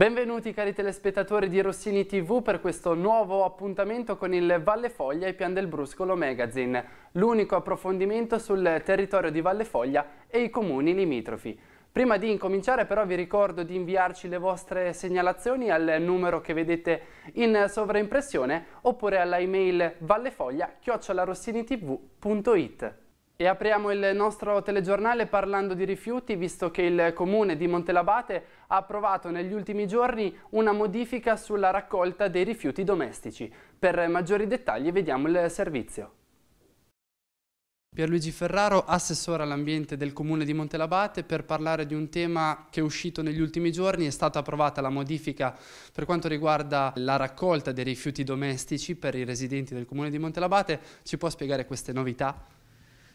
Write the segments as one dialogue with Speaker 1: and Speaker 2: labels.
Speaker 1: Benvenuti cari telespettatori di Rossini TV per questo nuovo appuntamento con il Valle Foglia e Pian del Bruscolo Magazine, l'unico approfondimento sul territorio di Valle Foglia e i comuni limitrofi. Prima di incominciare però vi ricordo di inviarci le vostre segnalazioni al numero che vedete in sovraimpressione oppure alla email vallefoglia-rossinitv.it. E apriamo il nostro telegiornale parlando di rifiuti, visto che il comune di Montelabate ha approvato negli ultimi giorni una modifica sulla raccolta dei rifiuti domestici. Per maggiori dettagli vediamo il servizio. Pierluigi Ferraro, assessore all'ambiente del comune di Montelabate, per parlare di un tema che è uscito negli ultimi giorni, è stata approvata la modifica per quanto riguarda la raccolta dei rifiuti domestici per i residenti del comune di Montelabate. Ci può spiegare queste novità?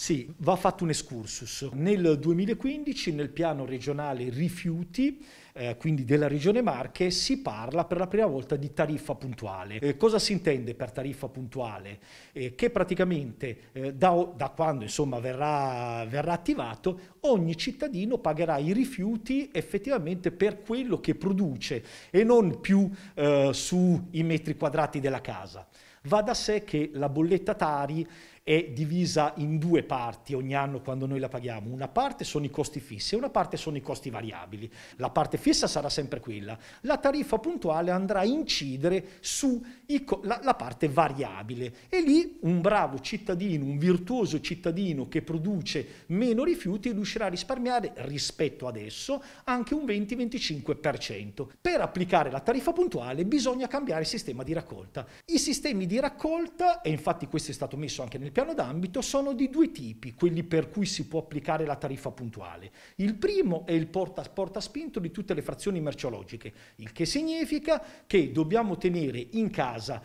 Speaker 1: Sì, va fatto un excursus. Nel 2015 nel
Speaker 2: piano regionale rifiuti, eh, quindi della regione Marche, si parla per la prima volta di tariffa puntuale. Eh, cosa si intende per tariffa puntuale? Eh, che praticamente eh, da, da, quando insomma, verrà, verrà attivato ogni cittadino pagherà i rifiuti effettivamente per quello che produce e non più eh, sui metri quadrati della casa. Va da sé che la bolletta Tari è divisa in due parti ogni anno quando noi la paghiamo. Una parte sono i costi fissi e una parte sono i costi variabili. La parte fissa sarà sempre quella. La tariffa puntuale andrà a incidere sulla parte variabile e lì un bravo cittadino, un virtuoso cittadino che produce meno rifiuti riuscirà a risparmiare rispetto adesso anche un 20-25%. Per applicare la tariffa puntuale bisogna cambiare il sistema di raccolta. I sistemi di raccolta, e infatti questo è stato messo anche nel piano piano d'ambito sono di due tipi quelli per cui si può applicare la tariffa puntuale. Il primo è il porta, porta spinto di tutte le frazioni merceologiche, il che significa che dobbiamo tenere in casa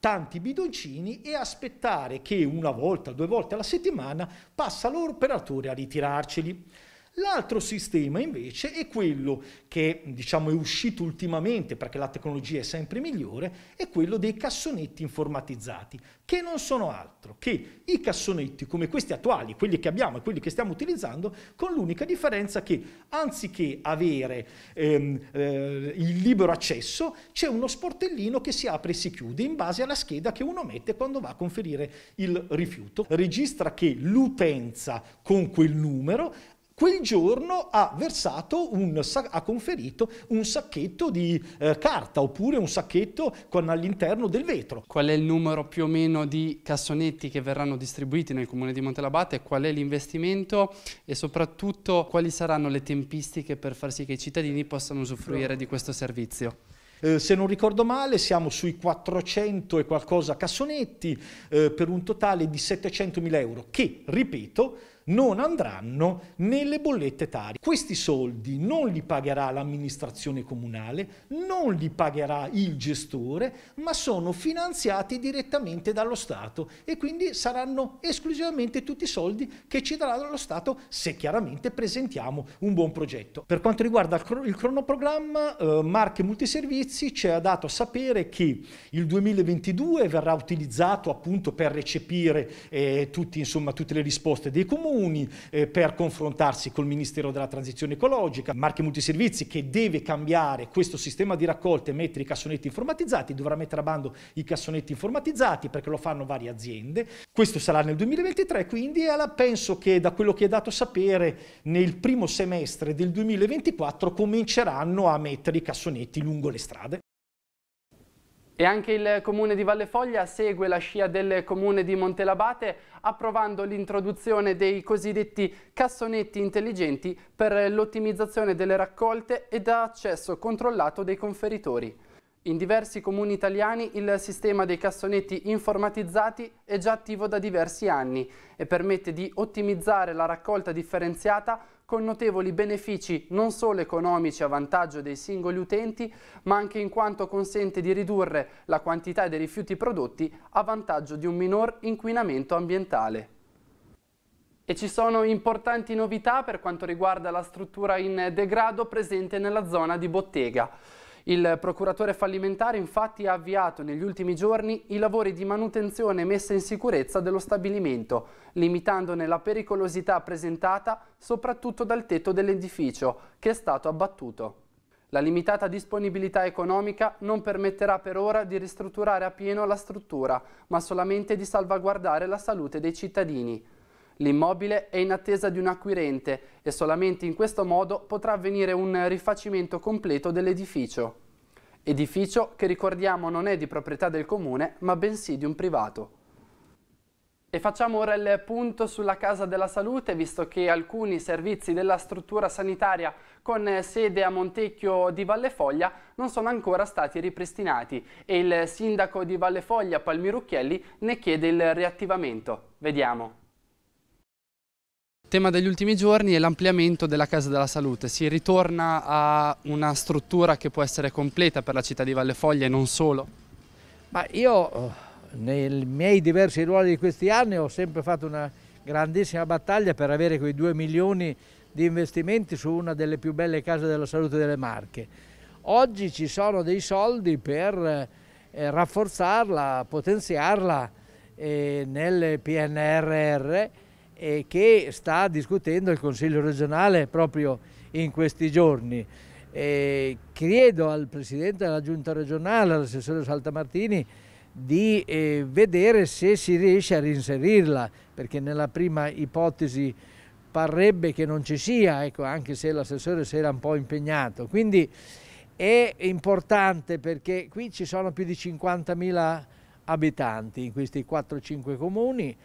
Speaker 2: tanti bidoncini e aspettare che una volta, due volte alla settimana passa l'operatore a ritirarceli. L'altro sistema invece è quello che diciamo, è uscito ultimamente perché la tecnologia è sempre migliore, è quello dei cassonetti informatizzati, che non sono altro che i cassonetti come questi attuali, quelli che abbiamo e quelli che stiamo utilizzando, con l'unica differenza che anziché avere ehm, eh, il libero accesso c'è uno sportellino che si apre e si chiude in base alla scheda che uno mette quando va a conferire il rifiuto. Registra che l'utenza con quel numero quel giorno ha, un, ha conferito un sacchetto di eh, carta oppure un sacchetto con all'interno del vetro.
Speaker 1: Qual è il numero più o meno di cassonetti che verranno distribuiti nel comune di Montelabate? Qual è l'investimento e soprattutto quali saranno le tempistiche per far sì che i cittadini possano usufruire di questo servizio? Eh, se non ricordo
Speaker 2: male siamo sui 400 e qualcosa cassonetti eh, per un totale di 700 mila euro che, ripeto, non andranno nelle bollette tari. Questi soldi non li pagherà l'amministrazione comunale, non li pagherà il gestore, ma sono finanziati direttamente dallo Stato e quindi saranno esclusivamente tutti i soldi che ci darà lo Stato se chiaramente presentiamo un buon progetto. Per quanto riguarda il cronoprogramma, eh, Marche Multiservizi ci ha dato a sapere che il 2022 verrà utilizzato appunto per recepire eh, tutti, insomma, tutte le risposte dei comuni, comuni eh, per confrontarsi col Ministero della Transizione Ecologica, Marche Multiservizi che deve cambiare questo sistema di raccolta e mettere i cassonetti informatizzati, dovrà mettere a bando i cassonetti informatizzati perché lo fanno varie aziende. Questo sarà nel 2023, quindi penso che da quello che è dato sapere nel primo semestre del 2024 cominceranno a mettere i cassonetti lungo le strade.
Speaker 1: E anche il comune di Vallefoglia segue la scia del comune di Montelabate approvando l'introduzione dei cosiddetti cassonetti intelligenti per l'ottimizzazione delle raccolte e da accesso controllato dei conferitori. In diversi comuni italiani il sistema dei cassonetti informatizzati è già attivo da diversi anni e permette di ottimizzare la raccolta differenziata con notevoli benefici non solo economici a vantaggio dei singoli utenti, ma anche in quanto consente di ridurre la quantità dei rifiuti prodotti a vantaggio di un minor inquinamento ambientale. E ci sono importanti novità per quanto riguarda la struttura in degrado presente nella zona di bottega. Il procuratore fallimentare infatti ha avviato negli ultimi giorni i lavori di manutenzione e messa in sicurezza dello stabilimento, limitandone la pericolosità presentata soprattutto dal tetto dell'edificio, che è stato abbattuto. La limitata disponibilità economica non permetterà per ora di ristrutturare a pieno la struttura, ma solamente di salvaguardare la salute dei cittadini. L'immobile è in attesa di un acquirente e solamente in questo modo potrà avvenire un rifacimento completo dell'edificio. Edificio che ricordiamo non è di proprietà del comune, ma bensì di un privato. E facciamo ora il punto sulla Casa della Salute, visto che alcuni servizi della struttura sanitaria con sede a Montecchio di Vallefoglia non sono ancora stati ripristinati e il sindaco di Vallefoglia Palmirucchielli ne chiede il riattivamento. Vediamo tema degli ultimi giorni è l'ampliamento della Casa della Salute. Si ritorna a una struttura che può essere completa per la città di Valle Foglia e non solo?
Speaker 3: Ma io eh, nei miei diversi ruoli di questi anni ho sempre fatto una grandissima battaglia per avere quei 2 milioni di investimenti su una delle più belle case della salute delle Marche. Oggi ci sono dei soldi per eh, rafforzarla, potenziarla eh, nel PNRR eh, che sta discutendo il Consiglio regionale proprio in questi giorni. Eh, chiedo al Presidente della Giunta regionale, all'assessore Saltamartini, di eh, vedere se si riesce a reinserirla, perché nella prima ipotesi parrebbe che non ci sia, ecco, anche se l'assessore si era un po' impegnato. Quindi è importante perché qui ci sono più di 50.000 abitanti in questi 4-5 comuni,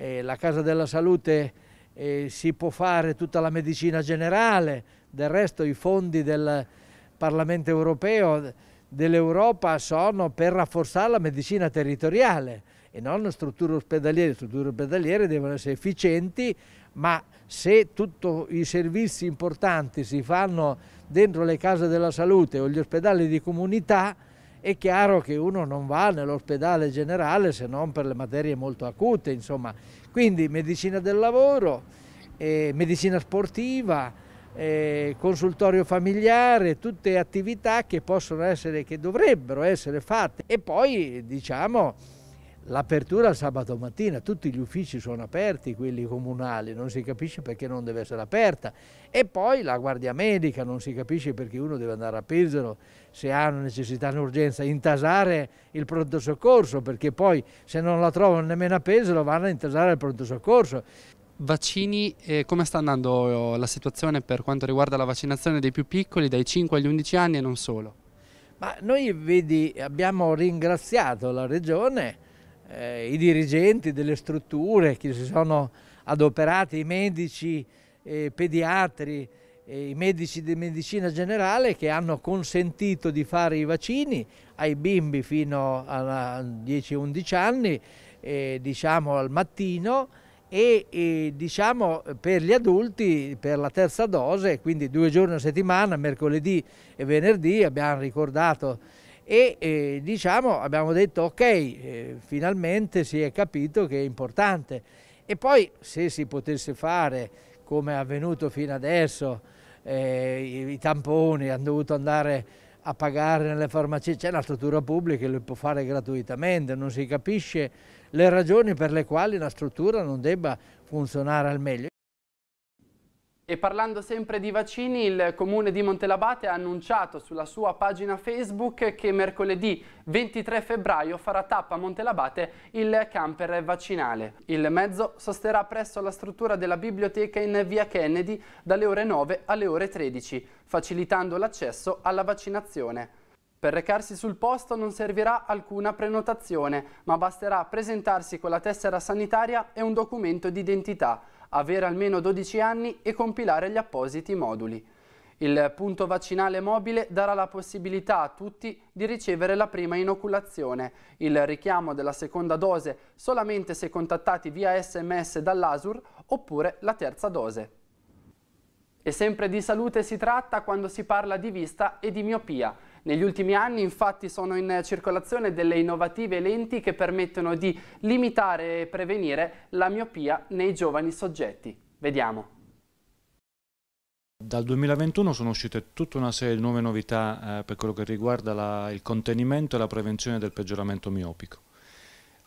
Speaker 3: eh, la Casa della Salute eh, si può fare tutta la medicina generale, del resto i fondi del Parlamento europeo, dell'Europa sono per rafforzare la medicina territoriale e non strutture ospedaliere, strutture ospedaliere devono essere efficienti ma se tutti i servizi importanti si fanno dentro le case della salute o gli ospedali di comunità è chiaro che uno non va nell'ospedale generale se non per le materie molto acute, insomma. Quindi medicina del lavoro, eh, medicina sportiva, eh, consultorio familiare, tutte attività che possono essere, che dovrebbero essere fatte. E poi, diciamo, l'apertura il sabato mattina, tutti gli uffici sono aperti, quelli comunali, non si capisce perché non deve essere aperta. E poi la guardia medica, non si capisce perché uno deve andare a Pesaro se ha una necessità, un'urgenza, intasare il pronto soccorso, perché poi se non la trovano nemmeno a Pesaro vanno a intasare il
Speaker 1: pronto soccorso. Vaccini, eh, come sta andando oh, la situazione per quanto riguarda la vaccinazione dei più piccoli, dai 5 agli 11 anni e non solo?
Speaker 3: Ma noi vedi, abbiamo ringraziato la Regione eh, i dirigenti delle strutture che si sono adoperati, i medici, eh, pediatri, eh, i medici di medicina generale che hanno consentito di fare i vaccini ai bimbi fino a 10-11 anni, eh, diciamo al mattino, e, e diciamo per gli adulti per la terza dose, quindi due giorni a settimana, mercoledì e venerdì, abbiamo ricordato e eh, diciamo, abbiamo detto ok, eh, finalmente si è capito che è importante e poi se si potesse fare come è avvenuto fino adesso, eh, i, i, tamponi hanno dovuto andare a pagare nelle farmacie, c'è la struttura pubblica che lo può fare gratuitamente, non si capisce le ragioni per le quali la struttura non debba funzionare al meglio.
Speaker 1: E parlando sempre di vaccini, il comune di Montelabate ha annunciato sulla sua pagina Facebook che mercoledì 23 febbraio farà tappa a Montelabate il camper vaccinale. Il mezzo sosterrà presso la struttura della biblioteca in via Kennedy dalle ore 9 alle ore 13, facilitando l'accesso alla vaccinazione. Per recarsi sul posto non servirà alcuna prenotazione, ma basterà presentarsi con la tessera sanitaria e un documento d'identità avere almeno 12 anni e compilare gli appositi moduli. Il punto vaccinale mobile darà la possibilità a tutti di ricevere la prima inoculazione, il richiamo della seconda dose solamente se contattati via sms dall'ASUR oppure la terza dose. E sempre di salute si tratta quando si parla di vista e di miopia. Negli ultimi anni infatti sono in circolazione delle innovative lenti che permettono di limitare e prevenire la miopia nei giovani soggetti. Vediamo.
Speaker 4: Dal 2021 sono uscite tutta una serie di nuove novità eh, per quello che riguarda la, il contenimento e la prevenzione del peggioramento miopico.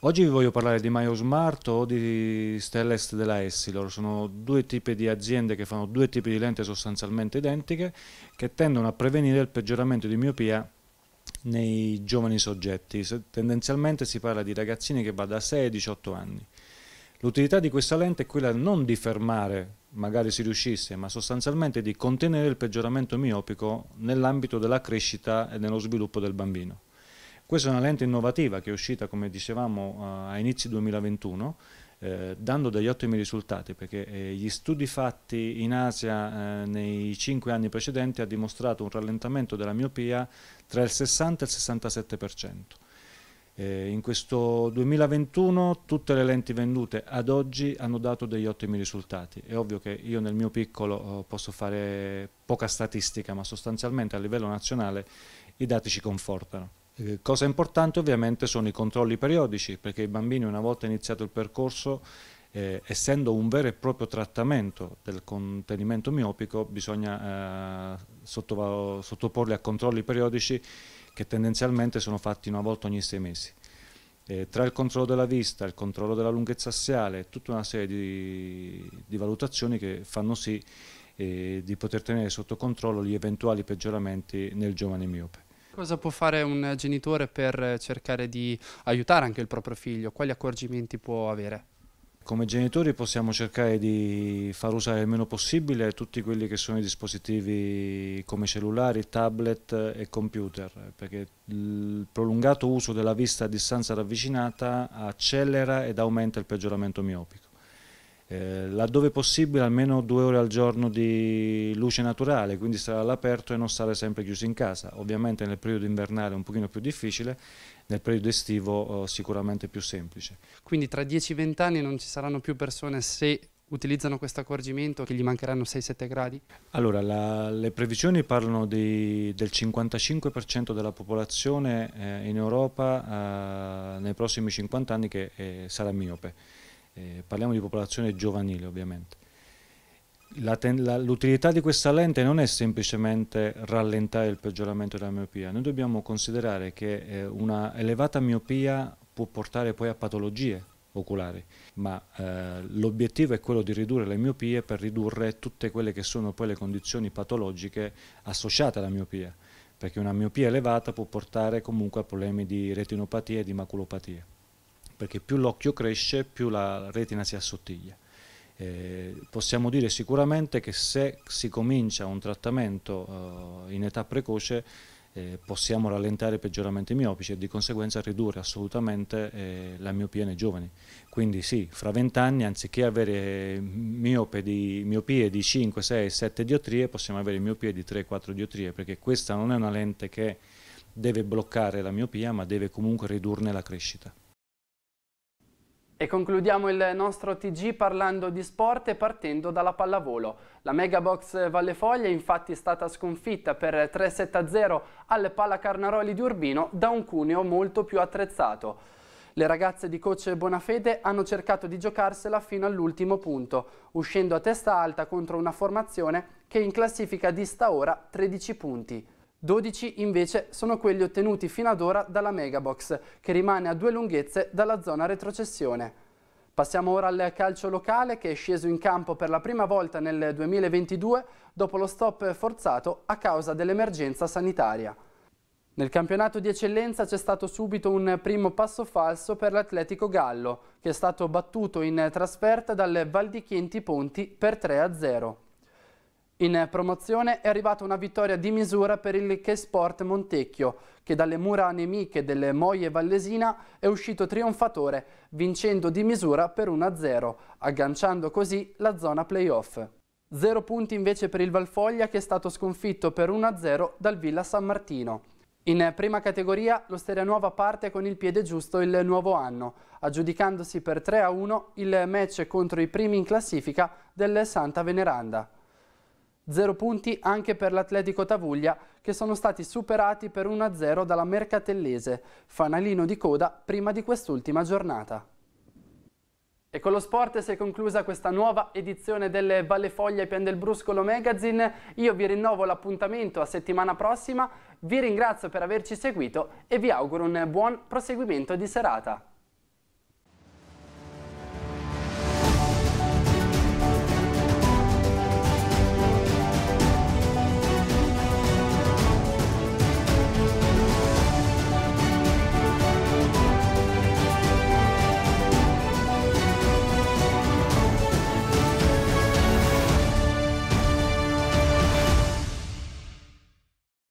Speaker 4: Oggi vi voglio parlare di MyoSmart o di Stellest della Essilor, sono due tipi di aziende che fanno due tipi di lente sostanzialmente identiche che tendono a prevenire il peggioramento di miopia nei giovani soggetti, tendenzialmente si parla di ragazzini che va da 6 ai 18 anni. L'utilità di questa lente è quella non di fermare, magari si riuscisse, ma sostanzialmente di contenere il peggioramento miopico nell'ambito della crescita e nello sviluppo del bambino. Questa è una lente innovativa che è uscita, come dicevamo, eh, a inizio 2021, eh, dando degli ottimi risultati, perché eh, gli studi fatti in Asia eh, nei cinque anni precedenti ha dimostrato un rallentamento della miopia tra il 60 e il 67%. Eh, in questo 2021 tutte le lenti vendute ad oggi hanno dato degli ottimi risultati. È ovvio che io nel mio piccolo eh, posso fare poca statistica, ma sostanzialmente a livello nazionale i dati ci confortano. Eh, cosa importante ovviamente sono i controlli periodici, perché i bambini una volta iniziato il percorso, eh, essendo un vero e proprio trattamento del contenimento miopico, bisogna eh, sottoporli a controlli periodici che tendenzialmente sono fatti una volta ogni sei mesi. Eh, tra il controllo della vista, il controllo della lunghezza assiale, tutta una serie di, di valutazioni che fanno sì eh, di poter tenere sotto controllo gli eventuali peggioramenti nel giovane miope.
Speaker 1: Cosa può fare un genitore per cercare di aiutare anche il proprio figlio? Quali accorgimenti può avere?
Speaker 4: Come genitori possiamo cercare di far usare il meno possibile tutti quelli che sono i dispositivi come cellulari, tablet e computer, perché il prolungato uso della vista a distanza ravvicinata accelera ed aumenta il peggioramento miopico. Eh, laddove possibile almeno due ore al giorno di luce naturale, quindi stare all'aperto e non stare sempre chiusi in casa. Ovviamente nel periodo invernale è un pochino più difficile, nel periodo estivo eh, sicuramente più semplice.
Speaker 1: Quindi tra 10-20 anni non ci saranno più persone se utilizzano questo accorgimento che gli mancheranno 6-7 gradi?
Speaker 4: Allora, la, le previsioni parlano di, del 55% della popolazione eh, in Europa eh, nei prossimi 50 anni che sarà miope eh, parliamo di popolazione giovanile ovviamente. l'utilità di questa lente non è semplicemente rallentare il peggioramento della miopia, noi dobbiamo considerare che eh, una elevata miopia può portare poi a patologie oculari, ma eh, l'obiettivo è quello di ridurre le miopie per ridurre tutte quelle che sono poi le condizioni patologiche associate alla miopia, perché una miopia elevata può portare comunque a problemi di retinopatia e di maculopatia perché più l'occhio cresce, più la retina si assottiglia. Eh, possiamo dire sicuramente che se si comincia un trattamento eh, in età precoce eh, possiamo rallentare i peggioramenti miopici e di conseguenza ridurre assolutamente eh, la miopia nei giovani. Quindi sì, fra 20 anni anziché avere di, miopie di 5, 6, 7 diotrie possiamo avere miopie di 3, 4 diotrie perché questa non è una lente che deve bloccare la miopia ma deve comunque ridurne la crescita.
Speaker 1: E concludiamo il nostro TG parlando di sport e partendo dalla pallavolo. La Megabox Valle Foglia è infatti stata sconfitta per 3-7-0 al Palacarnaroli di Urbino da un cuneo molto più attrezzato. Le ragazze di coach Bonafede hanno cercato di giocarsela fino all'ultimo punto, uscendo a testa alta contro una formazione che in classifica dista ora 13 punti. 12 invece sono quelli ottenuti fino ad ora dalla Megabox, che rimane a due lunghezze dalla zona retrocessione. Passiamo ora al calcio locale che è sceso in campo per la prima volta nel 2022 dopo lo stop forzato a causa dell'emergenza sanitaria. Nel campionato di eccellenza c'è stato subito un primo passo falso per l'Atletico Gallo, che è stato battuto in trasferta dal Valdichienti Ponti per 3-0. In promozione è arrivata una vittoria di misura per il Che Sport Montecchio, che dalle mura nemiche delle moglie Vallesina è uscito trionfatore, vincendo di misura per 1-0, agganciando così la zona playoff. Zero punti invece per il Valfoglia che è stato sconfitto per 1-0 dal Villa San Martino. In prima categoria l'Osteria Nuova parte con il piede giusto il nuovo anno, aggiudicandosi per 3-1 il match contro i primi in classifica del Santa Veneranda. Zero punti anche per l'Atletico Tavuglia che sono stati superati per 1-0 dalla Mercatellese, fanalino di coda prima di quest'ultima giornata. E con lo sport si è conclusa questa nuova edizione del Valle Foglia e Piandelbruscolo Magazine. Io vi rinnovo l'appuntamento a settimana prossima, vi ringrazio per averci seguito e vi auguro un buon proseguimento di serata.